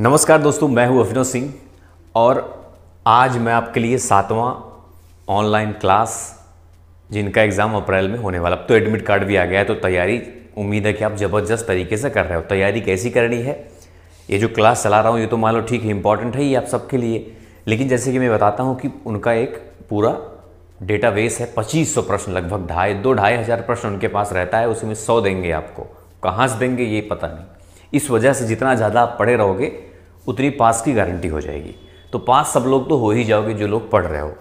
नमस्कार दोस्तों मैं हूं अभिनव सिंह और आज मैं आपके लिए सातवां ऑनलाइन क्लास जिनका एग्ज़ाम अप्रैल में होने वाला अब तो एडमिट कार्ड भी आ गया है तो तैयारी उम्मीद है कि आप ज़बरदस्त तरीके से कर रहे हो तैयारी कैसी करनी है ये जो क्लास चला रहा हूँ ये तो मान लो ठीक है इंपॉर्टेंट है ये आप सबके लिए लेकिन जैसे कि मैं बताता हूँ कि उनका एक पूरा डेटाबेस है पच्चीस सौ प्रश्न लगभग ढाई दो ढाई हज़ार प्रश्न उनके पास रहता है उसी में सौ देंगे आपको कहाँ से देंगे ये पता नहीं इस वजह से जितना ज़्यादा आप पढ़े रहोगे उतनी पास की गारंटी हो जाएगी तो पास सब लोग तो हो ही जाओगे जो लोग पढ़ रहे हो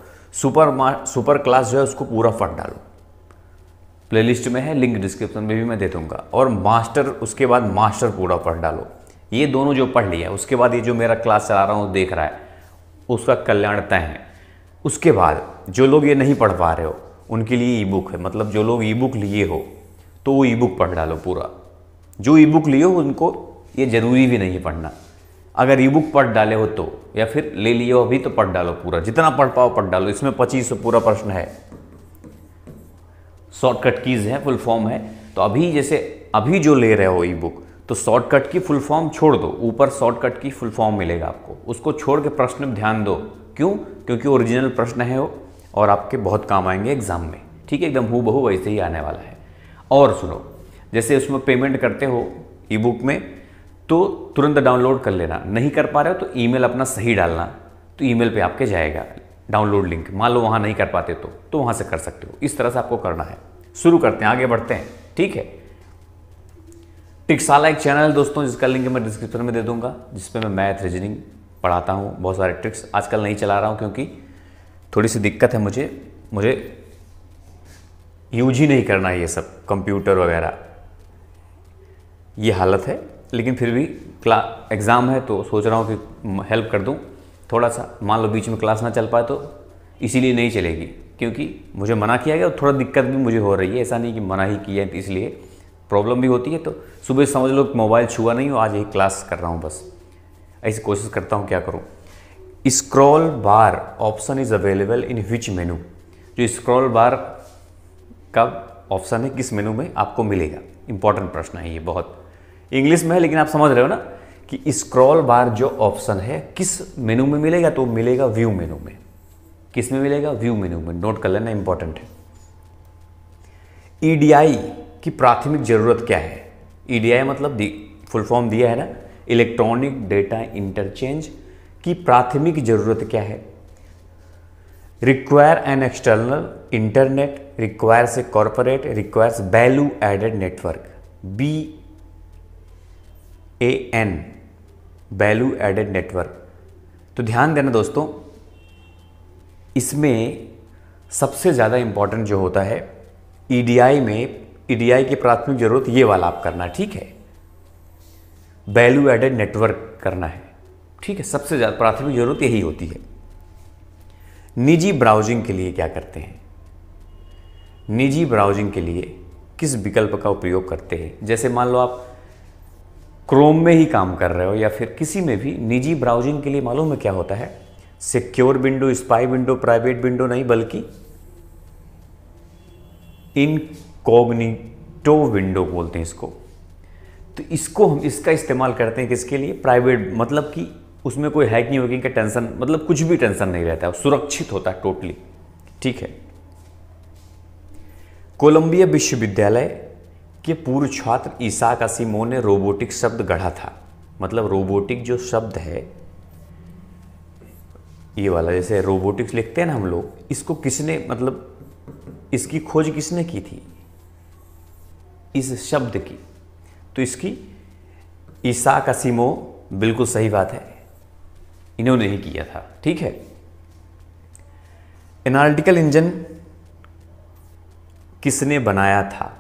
सुपर मार्क सुपर क्लास जो है उसको पूरा फट डालो प्लेलिस्ट में है लिंक डिस्क्रिप्शन में भी मैं दे दूंगा और मास्टर उसके बाद मास्टर पूरा पढ़ डालो ये दोनों जो पढ़ लिया उसके बाद ये जो मेरा क्लास चला रहा हूँ देख रहा है उसका कल्याण तय है उसके बाद जो लोग ये नहीं पढ़ पा रहे हो उनके लिए ई बुक है मतलब जो लोग ई बुक लिए हो तो वो ई बुक पढ़ डालो पूरा जो ई बुक हो उनको ये ज़रूरी भी नहीं है पढ़ना अगर ई बुक पढ़ डाले हो तो या फिर ले लिए हो अभी तो पढ़ डालो पूरा जितना पढ़ पाओ पढ़ डालो इसमें पच्चीस सौ पूरा प्रश्न है शॉर्टकट कीज़ है फुल फॉर्म है तो अभी जैसे अभी जो ले रहे हो ई बुक तो शॉर्टकट की फुल फॉर्म छोड़ दो ऊपर शॉर्टकट की फुल फॉर्म मिलेगा आपको उसको छोड़ के प्रश्न में ध्यान दो क्यों क्योंकि ओरिजिनल प्रश्न है वो और आपके बहुत काम आएंगे एग्जाम में ठीक है एकदम हु बहू वैसे ही आने वाला है और सुनो जैसे उसमें पेमेंट करते हो ई बुक में तो तुरंत डाउनलोड कर लेना नहीं कर पा रहे हो तो ईमेल अपना सही डालना तो ईमेल पे आपके जाएगा डाउनलोड लिंक मान लो वहाँ नहीं कर पाते तो तो वहाँ से कर सकते हो इस तरह से आपको करना है शुरू करते हैं आगे बढ़ते हैं ठीक है टिक्साला एक चैनल है दोस्तों जिसका लिंक मैं डिस्क्रिप्शन में दे दूंगा जिसपे मैं मैथ रीजनिंग पढ़ाता हूँ बहुत सारे ट्रिक्स आजकल नहीं चला रहा हूँ क्योंकि थोड़ी सी दिक्कत है मुझे मुझे यूज ही नहीं करना ये सब कंप्यूटर वगैरह ये हालत है लेकिन फिर भी क्ला एग्ज़ाम है तो सोच रहा हूँ कि हेल्प कर दूँ थोड़ा सा मान लो बीच में क्लास ना चल पाए तो इसीलिए नहीं चलेगी क्योंकि मुझे मना किया गया और थोड़ा दिक्कत भी मुझे हो रही है ऐसा नहीं कि मना ही किया है तो इसलिए प्रॉब्लम भी होती है तो सुबह समझ लो मोबाइल छुआ नहीं हो आज यही क्लास कर रहा हूँ बस ऐसी कोशिश करता हूँ क्या करूँ scroll bar option is available in which menu जो स्क्रॉल बार का ऑप्शन है किस मेनू में आपको मिलेगा इंपॉर्टेंट प्रश्न है ये बहुत इंग्लिश में है लेकिन आप समझ रहे हो ना कि स्क्रॉल बार जो ऑप्शन है किस मेनू में मिलेगा तो मिलेगा व्यू मेनू में किस में मिलेगा व्यू मेनू में नोट कर लेना इंपॉर्टेंट है ईडीआई e की प्राथमिक जरूरत क्या है ईडीआई e मतलब फुल फॉर्म दिया है ना इलेक्ट्रॉनिक डेटा इंटरचेंज की प्राथमिक जरूरत क्या है require an external internet requires a corporate requires value added network B an value added network तो ध्यान देना दोस्तों इसमें सबसे ज़्यादा इम्पॉर्टेंट जो होता है ई e में ई e की प्राथमिक जरूरत ये वाला आप करना ठीक है वैल्यू एडेड नेटवर्क करना है ठीक है सबसे ज़्यादा प्राथमिक जरूरत यही होती है निजी ब्राउजिंग के लिए क्या करते हैं निजी ब्राउजिंग के लिए किस विकल्प का उपयोग करते हैं जैसे मान लो आप क्रोम में ही काम कर रहे हो या फिर किसी में भी निजी ब्राउजिंग के लिए मालूम है क्या होता है secure window spy window private window नहीं बल्कि इनकॉग्निटो विंडो बोलते हैं इसको तो इसको हम इसका इस्तेमाल करते हैं किसके लिए प्राइवेट मतलब कि उसमें कोई हैकिंग वैकिंग का टेंशन मतलब कुछ भी टेंशन नहीं रहता है सुरक्षित होता है टोटली ठीक है कोलंबिया विश्वविद्यालय के पूर्व छात्र ईसाक असीमो ने रोबोटिक शब्द गढ़ा था मतलब रोबोटिक जो शब्द है ये वाला जैसे रोबोटिक्स लिखते हैं ना हम लोग इसको किसने मतलब इसकी खोज किसने की थी इस शब्द की तो इसकी ईसा कसीमो बिल्कुल सही बात है इन्होंने ही किया था ठीक है एनालिटिकल इंजन किसने बनाया था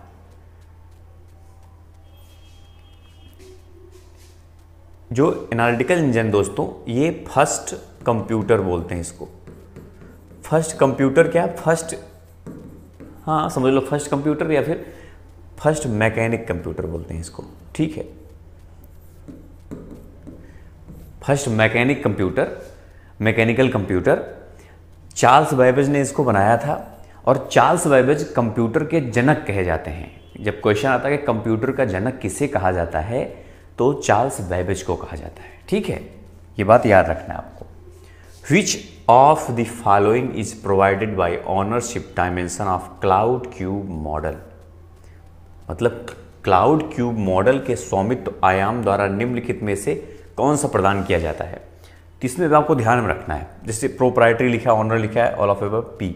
जो एनालिटिकल इंजन दोस्तों ये फर्स्ट कंप्यूटर बोलते हैं इसको फर्स्ट कंप्यूटर क्या फर्स्ट हाँ समझ लो फर्स्ट कंप्यूटर या फिर फर्स्ट मैकेनिक कंप्यूटर बोलते हैं इसको ठीक है first mechanic computer mechanical computer Charles Babbage ने इसको बनाया था और चार्ल्स बैबेज कंप्यूटर के जनक कहे जाते हैं जब क्वेश्चन आता है कि कंप्यूटर का जनक किसे कहा जाता है तो चार्ल्स बैबेज को कहा जाता है ठीक है ये बात याद रखना है आपको which of the following is provided by ownership dimension of cloud cube model मतलब क्लाउड क्यूब मॉडल के स्वामित्व आयाम द्वारा निम्नलिखित में से कौन सा प्रदान किया जाता है तो इसमें भी आपको ध्यान में रखना है जैसे प्रोप्राइटरी लिखा है ऑनर लिखा है ऑल ऑफ एवर पी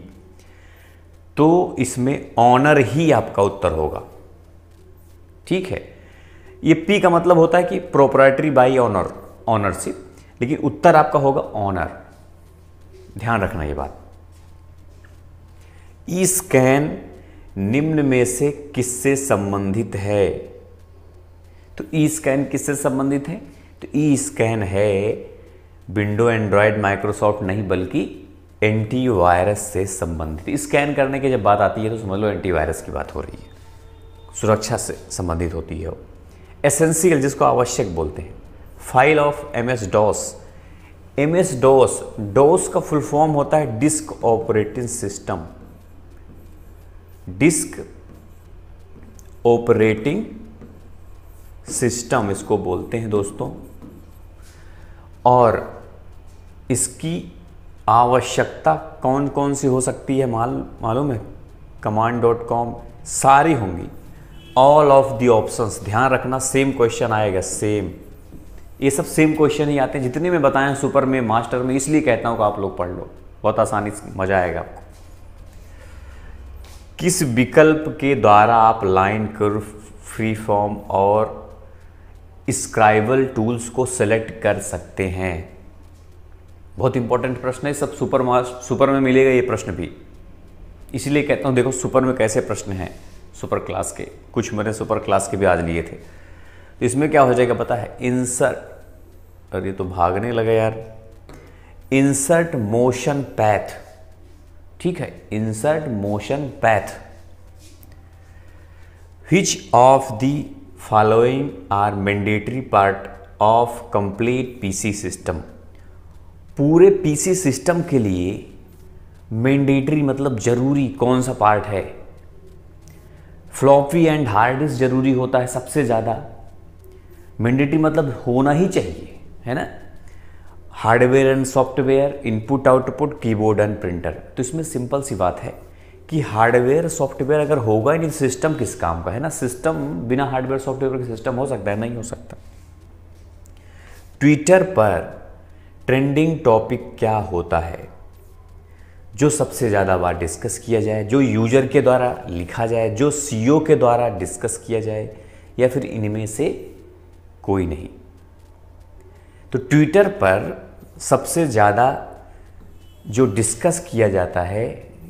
तो इसमें ऑनर ही आपका उत्तर होगा ठीक है ये पी का मतलब होता है कि प्रोपराइटरी बाई ऑनर ऑनरशिप लेकिन उत्तर आपका होगा ऑनर ध्यान रखना ये बात ई स्कैन निम्न में से किससे संबंधित है तो ई स्कैन किससे संबंधित है तो ई स्कैन है विंडो एंड्रॉयड माइक्रोसॉफ्ट नहीं बल्कि एंटीवायरस से संबंधित स्कैन करने की जब बात आती है तो समझ लो एंटीवायरस की बात हो रही है सुरक्षा से संबंधित होती है वो एसेंशियल जिसको आवश्यक बोलते हैं file of MS DOS MS एम एस डॉस डॉस का फुल फॉर्म होता है disk operating system disk operating system इसको बोलते हैं दोस्तों और इसकी आवश्यकता कौन कौन सी हो सकती है माल मालूम है कमांड डॉट कॉम सारी होंगी ऑल ऑफ दी ऑप्शंस ध्यान रखना सेम क्वेश्चन आएगा सेम ये सब सेम क्वेश्चन ही आते हैं जितने में बताएं सुपर में मास्टर में इसलिए कहता हूं कि आप लोग पढ़ लो बहुत आसानी से मजा आएगा आपको किस विकल्प के द्वारा आप लाइन कर फ्री फॉर्म और स्क्राइबल टूल्स को सेलेक्ट कर सकते हैं बहुत इंपॉर्टेंट प्रश्न है सब सुपर मास्टर सुपर में मिलेगा ये प्रश्न भी इसलिए कहता हूं देखो सुपर में कैसे प्रश्न हैं सुपर क्लास के कुछ मैंने सुपर क्लास के भी आज लिए थे तो इसमें क्या हो जाएगा पता है इंसर्ट अरे ये तो भागने लगा यार इंसर्ट मोशन पैथ ठीक है insert motion path which of the following are mandatory part of complete PC system पूरे पीसी सिस्टम के लिए मैंडेटरी मतलब ज़रूरी कौन सा पार्ट है फ्लॉपी एंड हार्ड डिस्क ज़रूरी होता है सबसे ज़्यादा मैंडेटरी मतलब होना ही चाहिए है ना hardware and software input output keyboard and printer तो इसमें सिंपल सी बात है कि हार्डवेयर सॉफ्टवेयर अगर होगा ही नहीं सिस्टम तो किस काम का है ना सिस्टम बिना हार्डवेयर सॉफ्टवेयर के सिस्टम हो सकता है नहीं हो सकता ट्विटर पर ट्रेंडिंग टॉपिक क्या होता है जो सबसे ज़्यादा बार डिस्कस किया जाए जो यूजर के द्वारा लिखा जाए जो सी e के द्वारा डिस्कस किया जाए या फिर इनमें से कोई नहीं तो ट्विटर पर सबसे ज़्यादा जो डिस्कस किया जाता है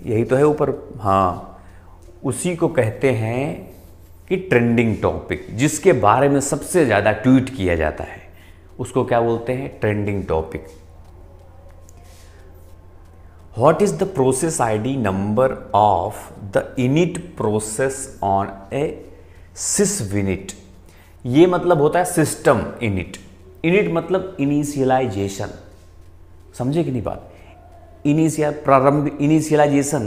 यही तो है ऊपर हाँ उसी को कहते हैं कि ट्रेंडिंग टॉपिक जिसके बारे में सबसे ज़्यादा ट्वीट किया जाता है उसको क्या बोलते हैं trending topic what what is the process id number of the init process on a विनिट ये मतलब होता है सिस्टम इनिट इनिट मतलब इनिशियलाइजेशन समझे कि नहीं बात इनिशियल प्रारंभ इनिशियलाइजेशन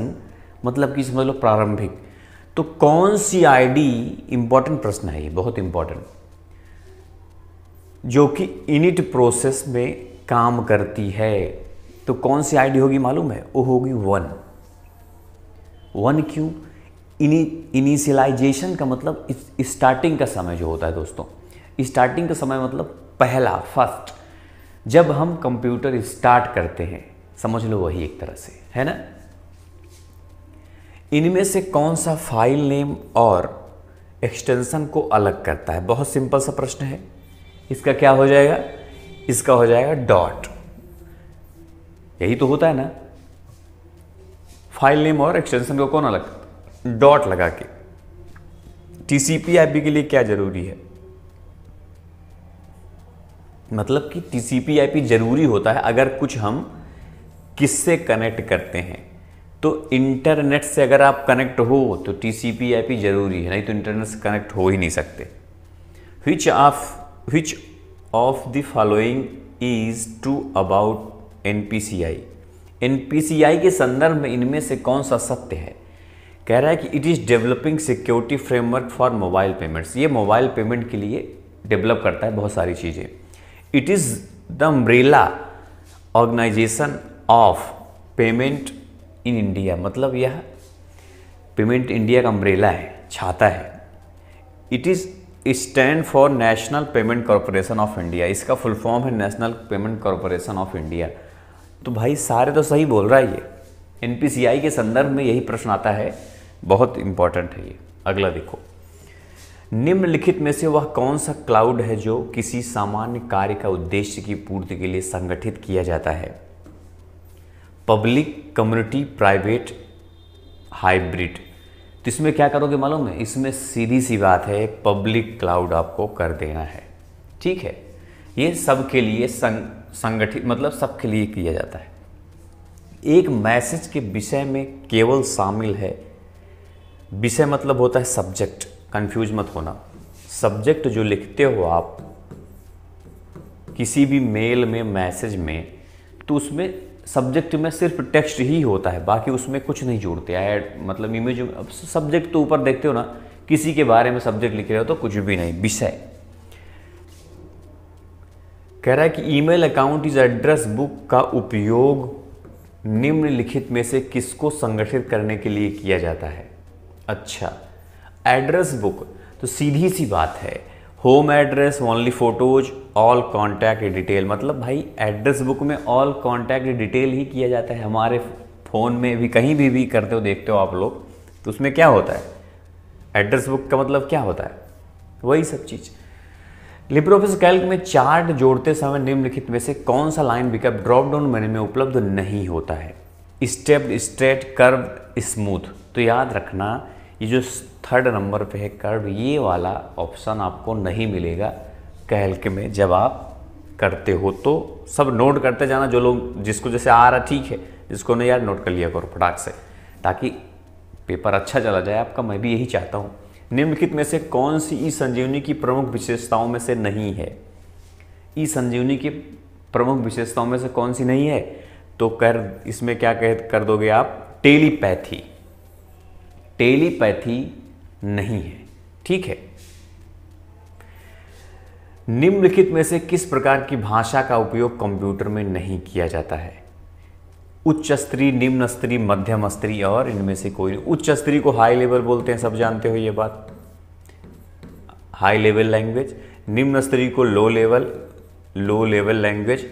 मतलब कि समझ मतलब लो प्रारंभिक तो कौन सी आई डी इंपॉर्टेंट प्रश्न है ये बहुत इंपॉर्टेंट जो कि इनिट प्रोसेस में काम करती है तो कौन सी आईडी होगी मालूम है वो होगी वन वन क्यों इनिशियलाइजेशन का मतलब स्टार्टिंग का समय जो होता है दोस्तों स्टार्टिंग का समय मतलब पहला फर्स्ट जब हम कंप्यूटर स्टार्ट करते हैं समझ लो वही एक तरह से है ना इनमें से कौन सा फाइल नेम और एक्सटेंशन को अलग करता है बहुत सिंपल सा प्रश्न है इसका क्या हो जाएगा इसका हो जाएगा डॉट यही तो होता है ना फाइल नेम और एक्सटेंशन को कौन अलग डॉट लगा के टीसीपी आईपी के लिए क्या जरूरी है मतलब कि टीसीपी आईपी जरूरी होता है अगर कुछ हम किससे कनेक्ट करते हैं तो इंटरनेट से अगर आप कनेक्ट हो तो टीसीपी आईपी जरूरी है नहीं तो इंटरनेट से कनेक्ट हो ही नहीं सकते which of which of the following is true about NPCI NPCI के संदर्भ में इनमें से कौन सा सत्य है कह रहा है कि it is developing security framework for mobile payments ये मोबाइल पेमेंट के लिए डेवलप करता है बहुत सारी चीज़ें it is the umbrella organisation of payment in India मतलब यह पेमेंट इंडिया का अम्ब्रेला है छाता है it is stand for National Payment Corporation of India इसका फुल फॉर्म है National Payment Corporation of India तो भाई सारे तो सही बोल रहा है ये एन के संदर्भ में यही प्रश्न आता है बहुत इंपॉर्टेंट है ये अगला देखो निम्नलिखित में से वह कौन सा क्लाउड है जो किसी सामान्य कार्य का उद्देश्य की पूर्ति के लिए संगठित किया जाता है पब्लिक कम्युनिटी प्राइवेट हाइब्रिड तो इसमें क्या करोगे मालूम है इसमें सीधी सी बात है पब्लिक क्लाउड आपको कर देना है ठीक है ये सबके लिए संग, संगठित मतलब सबके लिए किया जाता है एक मैसेज के विषय में केवल शामिल है विषय मतलब होता है सब्जेक्ट कंफ्यूज मत होना सब्जेक्ट जो लिखते हो आप किसी भी मेल में मैसेज में तो उसमें सब्जेक्ट में सिर्फ टेक्स्ट ही होता है बाकी उसमें कुछ नहीं जोड़ते ऐड मतलब इमेज सब्जेक्ट तो ऊपर देखते हो ना किसी के बारे में सब्जेक्ट लिख रहे हो तो कुछ भी नहीं विषय कह रहा है कि email account is address book का उपयोग निम्नलिखित में से किसको संगठित करने के लिए किया जाता है अच्छा एड्रेस बुक तो सीधी सी बात है home address only photos all contact detail मतलब भाई एड्रेस बुक में ऑल कॉन्टैक्ट डिटेल ही किया जाता है हमारे फ़ोन में भी कहीं भी भी करते हो देखते हो आप लोग तो उसमें क्या होता है एड्रेस बुक का मतलब क्या होता है वही सब चीज़ लिप्रोफिस ऑफिस कैल्क में चार्ट जोड़ते समय निम्नलिखित में से कौन सा लाइन विकल्प ड्रॉप डाउन मेन्यू में उपलब्ध नहीं होता है स्टेप स्ट्रेट कर्व स्मूथ तो याद रखना ये जो थर्ड नंबर पे है कर्व ये वाला ऑप्शन आपको नहीं मिलेगा कैल्क में जब आप करते हो तो सब नोट करते जाना जो लोग जिसको जैसे आ रहा ठीक है जिसको नहीं यार नोट कर लिया करो फटाक से ताकि पेपर अच्छा चला जाए आपका मैं भी यही चाहता हूँ निम्नलिखित में से कौन सी ई संजीवनी की प्रमुख विशेषताओं में से नहीं है ई संजीवनी की प्रमुख विशेषताओं में से कौन सी नहीं है तो कर इसमें क्या कह कर दोगे आप टेलीपैथी टेलीपैथी नहीं है ठीक है निम्नलिखित में से किस प्रकार की भाषा का उपयोग कंप्यूटर में नहीं किया जाता है उच्च स्त्री निम्न स्त्री मध्यम स्त्री और इनमें से कोई उच्च स्त्री को हाई लेवल बोलते हैं सब जानते हो ये बात हाई लेवल लैंग्वेज निम्न स्त्री को low level low level language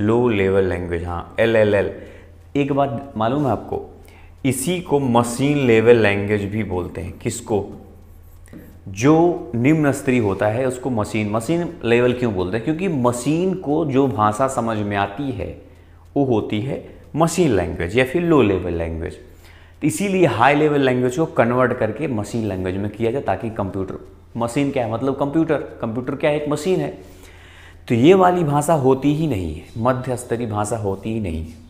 low level language हाँ एल एल एल एक बात मालूम है आपको इसी को मशीन लेवल लैंग्वेज भी बोलते हैं किसको जो निम्न स्त्री होता है उसको मशीन मशीन लेवल क्यों बोलते हैं क्योंकि मशीन को जो भाषा समझ में आती है वो होती है मशीन लैंग्वेज या फिर लो लेवल लैंग्वेज तो इसीलिए हाई लेवल लैंग्वेज को कन्वर्ट करके मशीन लैंग्वेज में किया जाए ताकि कंप्यूटर मशीन क्या है मतलब कंप्यूटर कंप्यूटर क्या है एक मशीन है तो ये वाली भाषा होती ही नहीं है मध्य स्तरीय भाषा होती ही नहीं है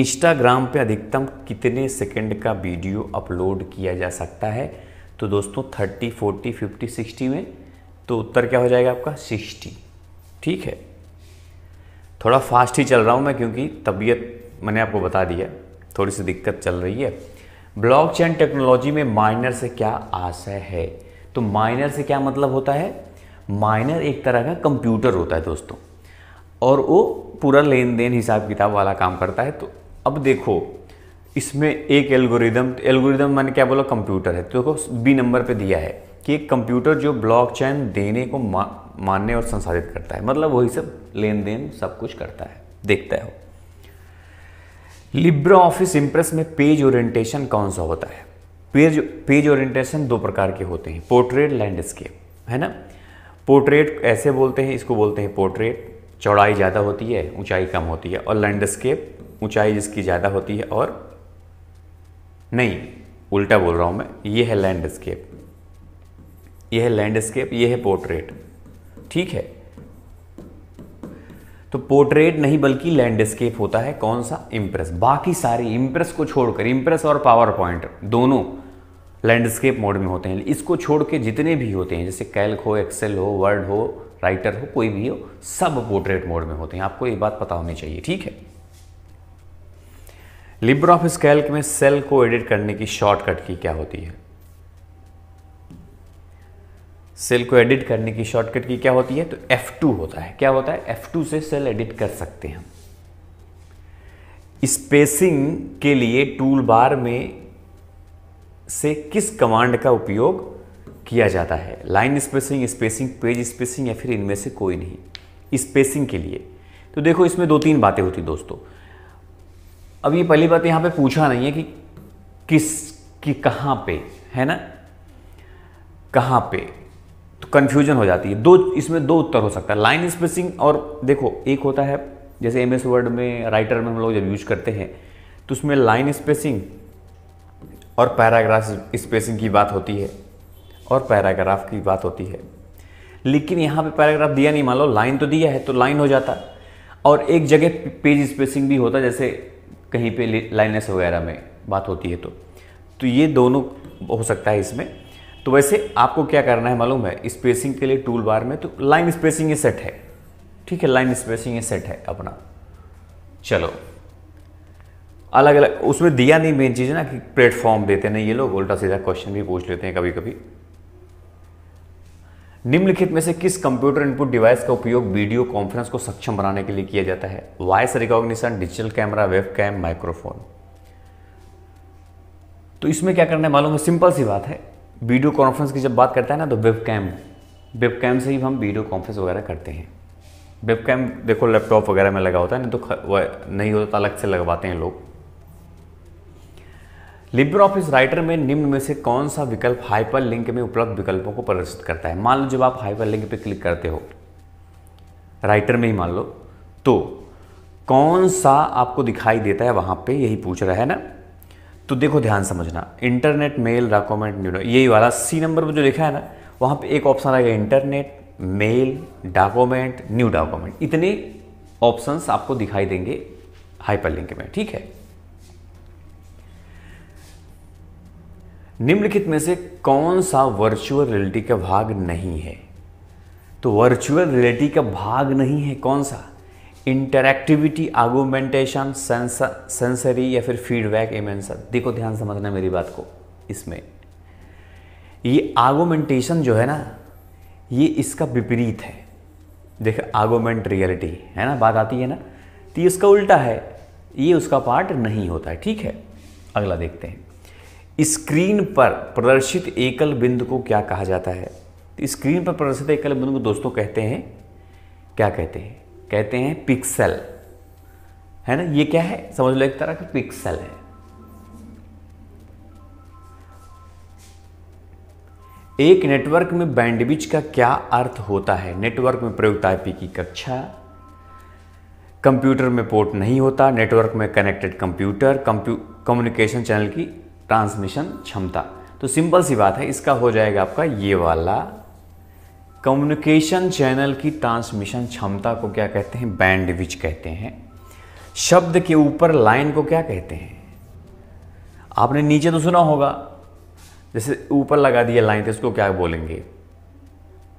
इंस्टाग्राम पे अधिकतम कितने सेकंड का वीडियो अपलोड किया जा सकता है तो दोस्तों 30, 40, 50, 60 में तो उत्तर क्या हो जाएगा आपका 60 ठीक है थोड़ा फास्ट ही चल रहा हूँ मैं क्योंकि तबीयत मैंने आपको बता दी है थोड़ी सी दिक्कत चल रही है ब्लॉकचेन टेक्नोलॉजी में माइनर से क्या आशय है तो माइनर से क्या मतलब होता है माइनर एक तरह का कंप्यूटर होता है दोस्तों और वो पूरा लेन देन हिसाब किताब वाला काम करता है तो अब देखो इसमें एक एल्गोरिदम एल्गोरिदम मैंने क्या बोला कंप्यूटर है तो देखो बी नंबर पे दिया है कि एक कंप्यूटर जो ब्लॉकचेन देने को मानने और संसाधित करता है मतलब वही सब लेन देन सब कुछ करता है देखता है वो लिब्रा ऑफिस इंप्रेस में पेज ओरिएंटेशन कौन सा होता है पेज पेज ओरिएंटेशन दो प्रकार के होते हैं पोर्ट्रेट लैंडस्केप है ना पोर्ट्रेट ऐसे बोलते हैं इसको बोलते हैं पोर्ट्रेट चौड़ाई ज़्यादा होती है ऊंचाई कम होती है और लैंडस्केप ऊंचाई जिसकी ज़्यादा होती है और नहीं उल्टा बोल रहा हूँ मैं ये है लैंडस्केप ये है लैंडस्केप ये है पोर्ट्रेट ठीक है तो पोर्ट्रेट नहीं बल्कि लैंडस्केप होता है कौन सा इंप्रेस बाकी सारे इंप्रेस को छोड़कर इंप्रेस और पावर पॉइंट दोनों लैंडस्केप मोड में होते हैं इसको छोड़ के जितने भी होते हैं जैसे कैल्क हो एक्सेल हो वर्ड हो राइटर हो कोई भी हो सब पोर्ट्रेट मोड में होते हैं आपको ये बात पता होनी चाहिए ठीक है लिब्रा ऑफिस कैल्क में सेल को एडिट करने की शॉर्टकट की क्या होती है सेल को एडिट करने की शॉर्टकट की क्या होती है तो F2 होता है क्या होता है F2 से सेल एडिट कर सकते हैं स्पेसिंग के लिए टूल बार में से किस कमांड का उपयोग किया जाता है line spacing spacing page spacing या फिर इनमें से कोई नहीं स्पेसिंग के लिए तो देखो इसमें दो तीन बातें होती दोस्तों अब ये पहली बात यहां पे पूछा नहीं है कि किस कि कहां पे है ना कहां पे तो कन्फ्यूजन हो जाती है दो इसमें दो उत्तर हो सकता है लाइन स्पेसिंग और देखो एक होता है जैसे एम एस वर्ड में राइटर में हम लोग जब यूज करते हैं तो उसमें लाइन स्पेसिंग और पैराग्राफ स्पेसिंग की बात होती है और पैराग्राफ की बात होती है लेकिन यहाँ पे पैराग्राफ दिया नहीं मान लो लाइन तो दिया है तो लाइन हो जाता और एक जगह पेज स्पेसिंग भी होता जैसे कहीं पे लाइनस वगैरह में बात होती है तो तो ये दोनों हो सकता है इसमें तो वैसे आपको क्या करना है मालूम है स्पेसिंग के लिए टूल बार में तो लाइन स्पेसिंग ये सेट है ठीक है लाइन स्पेसिंग ये सेट है अपना चलो अलग अलग उसमें दिया नहीं मेन चीज़ ना कि प्लेटफॉर्म देते नहीं ये लोग उल्टा सीधा क्वेश्चन भी पूछ लेते हैं कभी कभी निम्नलिखित में से किस कंप्यूटर इनपुट डिवाइस का उपयोग वीडियो कॉन्फ्रेंस को सक्षम बनाने के लिए किया जाता है voice recognition digital camera webcam microphone तो इसमें क्या करना है मालूम है सिंपल सी बात है वीडियो कॉन्फ्रेंस की जब बात करता है ना तो वेब कैम वेब कैम से ही हम वीडियो कॉन्फ्रेंस वगैरह करते हैं वेब कैम देखो लैपटॉप वगैरह में लगा होता है ना तो नहीं होता तो अलग से लगवाते हैं लोग लिब्रे ऑफिस राइटर में निम्न में से कौन सा विकल्प हाइपर लिंक में उपलब्ध विकल्पों को प्रदर्शित करता है मान लो जब आप हाइपर लिंक पर क्लिक करते हो राइटर में ही मान लो तो कौन सा आपको दिखाई देता है वहां पे यही पूछ रहा है ना तो देखो ध्यान समझना इंटरनेट मेल डॉक्यूमेंट न्यूडो यही वाला सी नंबर पर जो लिखा है ना वहाँ पे एक ऑप्शन आएगा internet mail document new document इतने ऑप्शंस आपको दिखाई देंगे हाइपरलिंक में ठीक है निम्नलिखित में से कौन सा वर्चुअल रियलिटी का भाग नहीं है तो वर्चुअल रियलिटी का भाग नहीं है कौन सा इंटरेक्टिविटी आगोमेंटेशन सेंसरी या फिर फीडबैक एंसर देखो ध्यान समझना मेरी बात को इसमें ये आगोमेंटेशन जो है ना ये इसका विपरीत है देखो आगोमेंट रियलिटी है ना बात आती है ना तो ये उसका उल्टा है ये उसका पार्ट नहीं होता है ठीक है अगला देखते हैं स्क्रीन पर प्रदर्शित एकल बिंदु को क्या कहा जाता है तो स्क्रीन पर प्रदर्शित एकल बिंदु को दोस्तों कहते हैं क्या कहते हैं कहते हैं पिक्सल है ना ये क्या है समझ लो एक तरह का पिक्सल है एक नेटवर्क में बैंडविच का क्या अर्थ होता है नेटवर्क में प्रयुक्त आईपी की कक्षा कंप्यूटर में पोर्ट नहीं होता नेटवर्क में कनेक्टेड कंप्यूटर कम्युनिकेशन चैनल की ट्रांसमिशन क्षमता तो सिंपल सी बात है इसका हो जाएगा आपका ये वाला कम्युनिकेशन चैनल की ट्रांसमिशन क्षमता को क्या कहते हैं बैंडविच कहते हैं शब्द के ऊपर लाइन को क्या कहते हैं आपने नीचे तो सुना होगा जैसे ऊपर लगा दिया लाइन तो इसको क्या बोलेंगे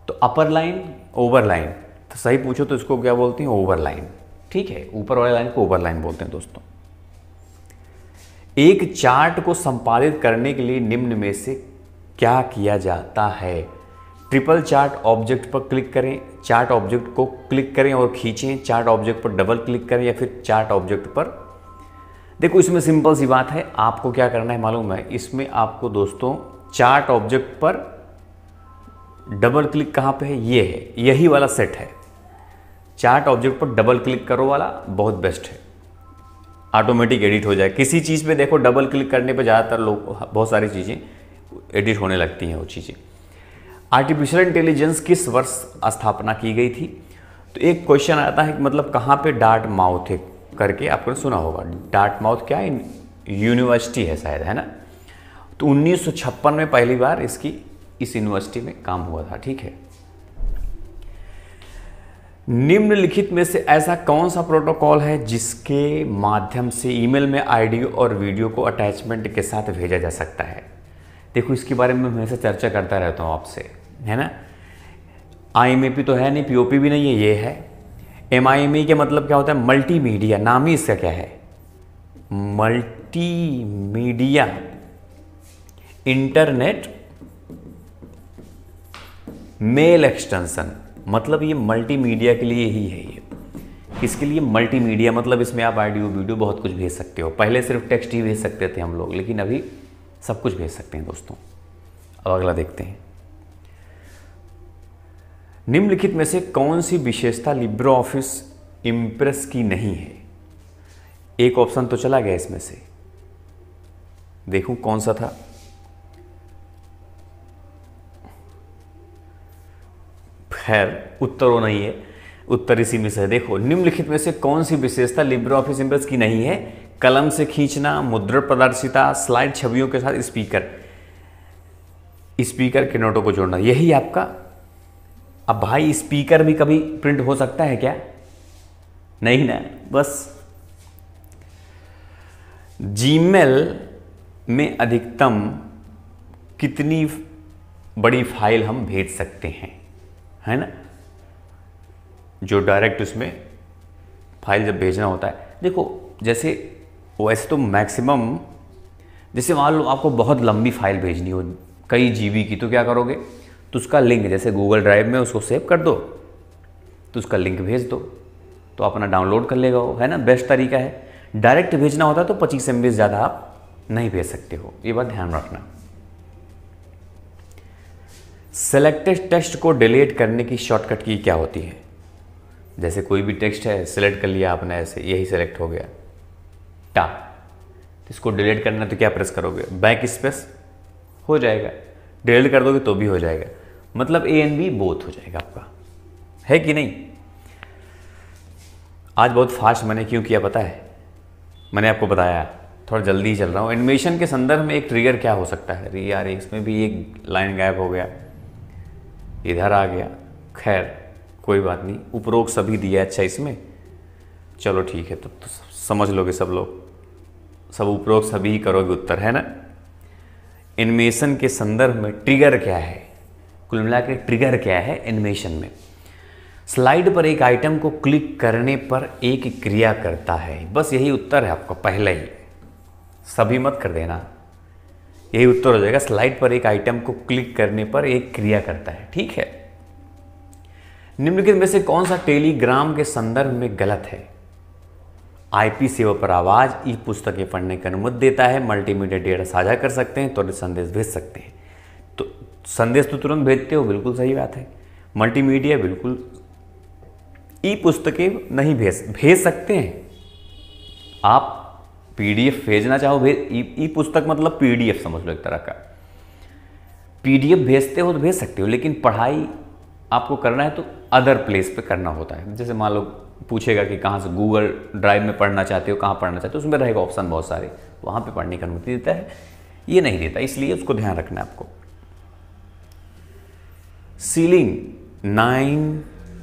तो अपर लाइन ओवर लाइन तो सही पूछो तो इसको क्या बोलते हैं ओवर लाइन ठीक है ऊपर वाले लाइन को ओवर लाइन बोलते हैं दोस्तों एक चार्ट को संपादित करने के लिए निम्न में से क्या किया जाता है ट्रिपल चार्ट ऑब्जेक्ट पर क्लिक करें चार्ट ऑब्जेक्ट को क्लिक करें और खींचें चार्ट ऑब्जेक्ट पर डबल क्लिक करें या फिर चार्ट ऑब्जेक्ट पर देखो इसमें सिंपल सी बात है आपको क्या करना है मालूम है इसमें आपको दोस्तों चार्ट ऑब्जेक्ट पर डबल क्लिक कहाँ पे है ये है यही वाला सेट है चार्ट ऑब्जेक्ट पर डबल क्लिक करो वाला बहुत बेस्ट है ऑटोमेटिक एडिट हो जाए किसी चीज़ पे देखो डबल क्लिक करने पे ज़्यादातर लोग बहुत सारी चीज़ें एडिट होने लगती हैं वो चीज़ें आर्टिफिशियल इंटेलिजेंस किस वर्ष स्थापना की गई थी तो एक क्वेश्चन आता है कि मतलब कहाँ पे डार्ट माउथ है करके आपने सुना होगा डार्ट माउथ क्या है यूनिवर्सिटी है शायद है ना तो उन्नीस में पहली बार इसकी इस यूनिवर्सिटी में काम हुआ था ठीक है निम्नलिखित में से ऐसा कौन सा प्रोटोकॉल है जिसके माध्यम से ईमेल में आईडी और वीडियो को अटैचमेंट के साथ भेजा जा सकता है देखो इसके बारे में हमेशा चर्चा करता रहता हूँ आपसे है ना पी तो है नहीं पीओपी भी नहीं है ये है एमआईएमई के मतलब क्या होता है मल्टीमीडिया नाम ही इसका क्या है मल्टीमीडिया इंटरनेट मेल एक्सटेंशन मतलब ये मल्टीमीडिया के लिए ही है ये इसके लिए मल्टीमीडिया मतलब इसमें आप ऑडियो वीडियो बहुत कुछ भेज सकते हो पहले सिर्फ टेक्स्ट ही भेज सकते थे हम लोग लेकिन अभी सब कुछ भेज सकते हैं दोस्तों अब अगला देखते हैं निम्नलिखित में से कौन सी विशेषता लिब्रो ऑफिस इम्प्रेस की नहीं है एक ऑप्शन तो चला गया इसमें से देखूं कौन सा था खैर उत्तर वो नहीं है उत्तर इसी में से देखो निम्नलिखित में से कौन सी विशेषता लिब्रो ऑफिस इम्प्रेस की नहीं है कलम से खींचना मुद्रण प्रदर्शिता स्लाइड छवियों के साथ स्पीकर स्पीकर के नोटों को जोड़ना यही आपका अब भाई स्पीकर भी कभी प्रिंट हो सकता है क्या नहीं ना बस जीमेल में अधिकतम कितनी बड़ी फाइल हम भेज सकते हैं है ना जो डायरेक्ट उसमें फाइल जब भेजना होता है देखो जैसे वैसे तो मैक्सिमम जैसे मान लो आपको बहुत लंबी फाइल भेजनी हो कई जीबी की तो क्या करोगे तो उसका लिंक जैसे गूगल ड्राइव में उसको सेव कर दो तो उसका लिंक भेज दो तो अपना डाउनलोड कर लेगा वो है ना बेस्ट तरीका है डायरेक्ट भेजना होता तो पच्चीस एम ज़्यादा आप नहीं भेज सकते हो ये बात ध्यान रखना सेलेक्टेड टेक्स्ट को डिलीट करने की शॉर्टकट की क्या होती है जैसे कोई भी टेक्स्ट है सेलेक्ट कर लिया आपने ऐसे यही सेलेक्ट हो गया टा तो इसको डिलीट करना तो क्या प्रेस करोगे बैक स्पेस हो जाएगा डिलीट कर दोगे तो भी हो जाएगा मतलब ए एन बी बोथ हो जाएगा आपका है कि नहीं आज बहुत फास्ट मैंने क्यों किया पता है मैंने आपको बताया थोड़ा जल्दी ही चल रहा हूँ एनिमेशन के संदर्भ में एक ट्रिगर क्या हो सकता है अरे यार इसमें भी एक लाइन गायब हो गया इधर आ गया खैर कोई बात नहीं उपरोक्त सभी दिया अच्छा इसमें चलो ठीक है तब तो, तो समझ लोगे सब लोग सब उपरोक्त सभी ही करोगे उत्तर है ना एनिमेशन के संदर्भ में ट्रिगर क्या है कुल मिला के ट्रिगर क्या है एनिमेशन में स्लाइड पर एक आइटम को क्लिक करने पर एक क्रिया करता है बस यही उत्तर है आपका पहले ही सभी मत कर देना यही उत्तर हो जाएगा स्लाइड पर एक आइटम को क्लिक करने पर एक क्रिया करता है ठीक है निम्नलिखित में से कौन सा टेलीग्राम के संदर्भ में गलत है आईपी सेवा पर आवाज ई पुस्तकें पढ़ने की अनुमति देता है मल्टीमीडिया डेटा साझा कर सकते हैं त्वरित संदेश भेज सकते हैं तो संदेश तो तुरंत भेजते हो बिल्कुल सही बात है मल्टीमीडिया बिल्कुल ई पुस्तकें नहीं भेज भेज सकते हैं आप पीडीएफ भेजना चाहो भेज ई पुस्तक मतलब पीडीएफ समझ लो एक तरह का पीडीएफ भेजते हो तो भेज सकते हो लेकिन पढ़ाई आपको करना है तो अदर प्लेस पे करना होता है जैसे मान लो पूछेगा कि कहाँ से गूगल ड्राइव में पढ़ना चाहते हो कहाँ पढ़ना चाहते हो उसमें रहेगा ऑप्शन बहुत सारे वहाँ पे पढ़ने की अनुमति देता है ये नहीं देता इसलिए उसको ध्यान रखना है आपको सीलिंग नाइन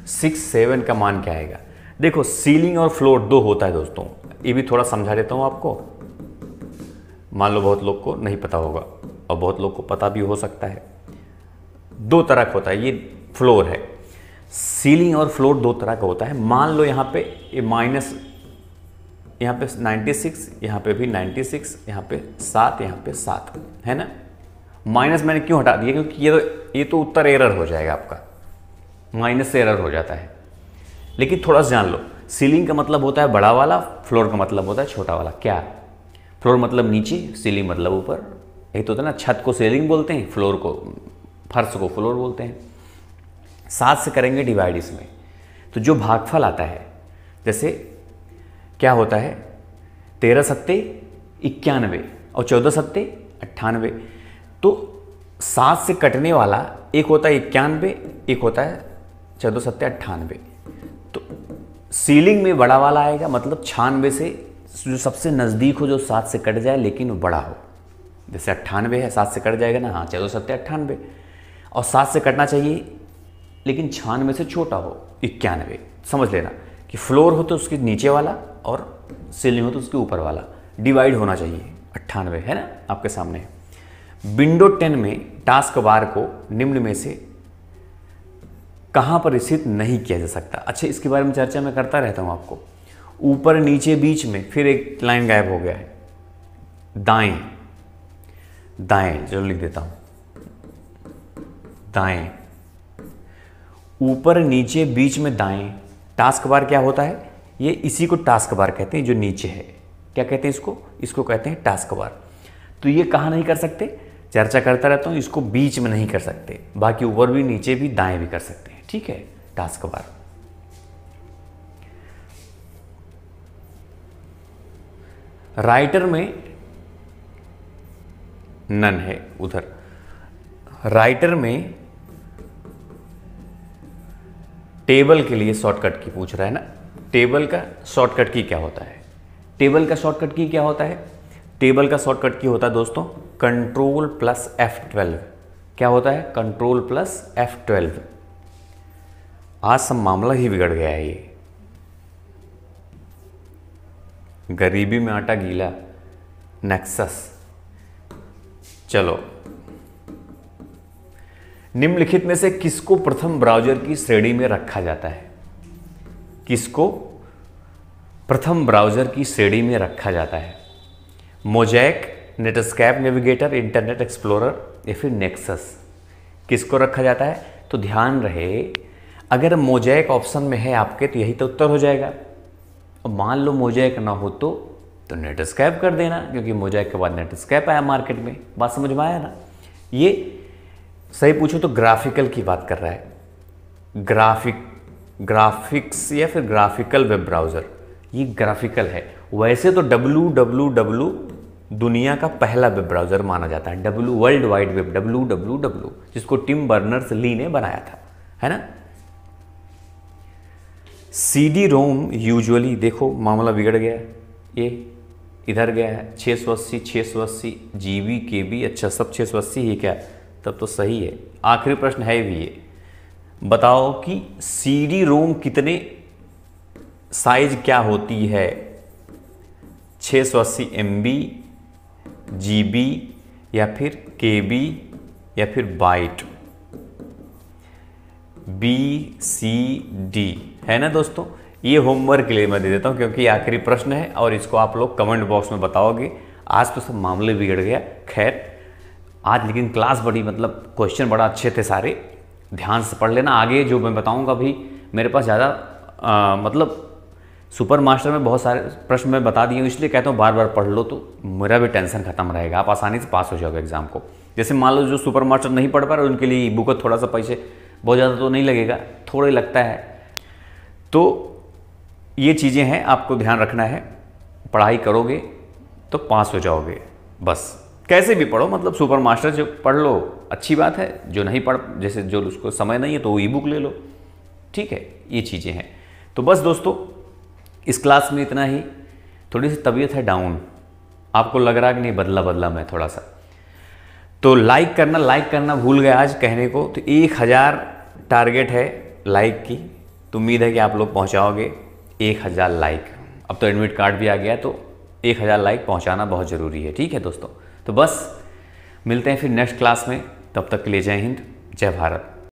सिक्स सेवन का मान क्या आएगा देखो सीलिंग और फ्लोर दो होता है दोस्तों ये भी थोड़ा समझा देता हूं आपको मान लो बहुत लोग को नहीं पता होगा और बहुत लोग को पता भी हो सकता है दो तरह का होता है ये फ्लोर है सीलिंग और फ्लोर दो तरह का होता है मान लो यहाँ पे ये माइनस यहाँ पे 96 यहाँ पे भी 96 यहाँ पे सात यहाँ पे सात है ना माइनस मैंने क्यों हटा दिया क्योंकि ये तो ये तो उत्तर एरर हो जाएगा आपका माइनस से एरर हो जाता है लेकिन थोड़ा सा जान लो सीलिंग का मतलब होता है बड़ा वाला फ्लोर का मतलब होता है छोटा वाला क्या फ्लोर मतलब नीचे सीलिंग मतलब ऊपर एक तो होता है ना छत को सीलिंग बोलते हैं फ्लोर को फर्श को फ्लोर बोलते हैं सात से करेंगे डिवाइड इसमें तो जो भागफल आता है जैसे क्या होता है तेरह सत्ते इक्यानवे और चौदह सत्ते अट्ठानवे तो सात से कटने वाला एक होता है इक्यानवे एक होता है चौदह दो सत्तर अट्ठानवे तो सीलिंग में बड़ा वाला आएगा मतलब छानवे से जो सबसे नज़दीक हो जो सात से कट जाए लेकिन वो बड़ा हो जैसे अट्ठानवे है सात से कट जाएगा ना हाँ चौदह दो सत्तर अट्ठानवे और सात से कटना चाहिए लेकिन छानवे से छोटा हो इक्यानवे समझ लेना कि फ्लोर हो तो उसके नीचे वाला और सीलिंग हो तो उसके ऊपर वाला डिवाइड होना चाहिए अट्ठानवे है ना आपके सामने विंडो 10 में टास्क बार को निम्न में से कहां पर स्थित नहीं किया जा सकता अच्छा इसके बारे में चर्चा मैं करता रहता हूं आपको ऊपर नीचे बीच में फिर एक लाइन गायब हो गया है दाएं दाएं जरूर लिख देता हूं दाएं ऊपर नीचे बीच में दाएं टास्क बार क्या होता है ये इसी को टास्क बार कहते हैं जो नीचे है क्या कहते हैं इसको इसको कहते हैं टास्क बार तो ये कहा नहीं कर सकते चर्चा करता रहता हूँ इसको बीच में नहीं कर सकते बाकी ऊपर भी नीचे भी दाएं भी कर सकते हैं ठीक है टास्क बार राइटर में नन है उधर राइटर में टेबल के लिए शॉर्टकट की पूछ रहा है ना टेबल का शॉर्टकट की क्या होता है टेबल का शॉर्टकट की क्या होता है टेबल का शॉर्टकट क्या होता है दोस्तों कंट्रोल प्लस एफ ट्वेल्व क्या होता है कंट्रोल प्लस एफ ट्वेल्व आज सब मामला ही बिगड़ गया है ये गरीबी में आटा गीला नेक्सस चलो निम्नलिखित में से किसको प्रथम ब्राउजर की श्रेणी में रखा जाता है किसको प्रथम ब्राउजर की श्रेणी में रखा जाता है Mosaic Netscape Navigator Internet Explorer या फिर नेक्सस किसको रखा जाता है तो ध्यान रहे अगर मोजैक ऑप्शन में है आपके तो यही तो उत्तर हो जाएगा और मान लो मोजैक ना हो तो तो नेटस्कैप कर देना क्योंकि मोजैक के बाद नेटस्कैप आया मार्केट में बात समझ में आया ना ये सही पूछो तो ग्राफिकल की बात कर रहा है ग्राफिक ग्राफिक्स या फिर ग्राफिकल वेब ब्राउज़र ये ग्राफिकल है वैसे तो डब्लू डब्लू डब्लू दुनिया का पहला वेब ब्राउज़र माना जाता है W World Wide Web W W W जिसको टिम बर्नर्स ली ने बनाया था है ना सी डी रोम यूजुअली देखो मामला बिगड़ गया ये इधर गया है छः सौ अस्सी छः सौ अस्सी जी बी के बी अच्छा सब छः सौ अस्सी ही क्या तब तो सही है आखिरी प्रश्न है भी ये बताओ कि सी डी रोम कितने साइज क्या होती है 680 सौ अस्सी एम बी जीबी या फिर केबी या फिर बाइट बी सी डी है ना दोस्तों ये होमवर्क के लिए मैं दे देता हूँ क्योंकि आखिरी प्रश्न है और इसको आप लोग कमेंट बॉक्स में बताओगे आज तो सब मामले बिगड़ गया खैर आज लेकिन क्लास बड़ी मतलब क्वेश्चन बड़ा अच्छे थे सारे ध्यान से पढ़ लेना आगे जो मैं बताऊँगा भी मेरे पास ज़्यादा मतलब सुपर मास्टर में बहुत सारे प्रश्न मैं बता दिए इसलिए कहता हूँ बार बार पढ़ लो तो मेरा भी टेंशन खत्म रहेगा आप आसानी से पास हो जाओगे एग्जाम को जैसे मान लो जो सुपर मास्टर नहीं पढ़ पा रहे उनके लिए ई बुक थोड़ा सा पैसे बहुत ज़्यादा तो नहीं लगेगा थोड़ा ही लगता है तो ये चीज़ें हैं आपको ध्यान रखना है पढ़ाई करोगे तो पास हो जाओगे बस कैसे भी पढ़ो मतलब सुपर मास्टर जो पढ़ लो अच्छी बात है जो नहीं पढ़ जैसे जो उसको समय नहीं है तो वो ई बुक ले लो ठीक है ये चीज़ें हैं तो बस दोस्तों इस क्लास में इतना ही थोड़ी सी तबीयत है डाउन आपको लग रहा है कि नहीं बदला बदला मैं थोड़ा सा तो लाइक करना लाइक करना भूल गया आज कहने को तो एक हज़ार टारगेट है लाइक की तो उम्मीद है कि आप लोग पहुंचाओगे एक हज़ार लाइक अब तो एडमिट कार्ड भी आ गया तो एक हज़ार लाइक पहुंचाना बहुत ज़रूरी है ठीक है दोस्तों तो बस मिलते हैं फिर नेक्स्ट क्लास में तब तक के लिए जय हिंद जय भारत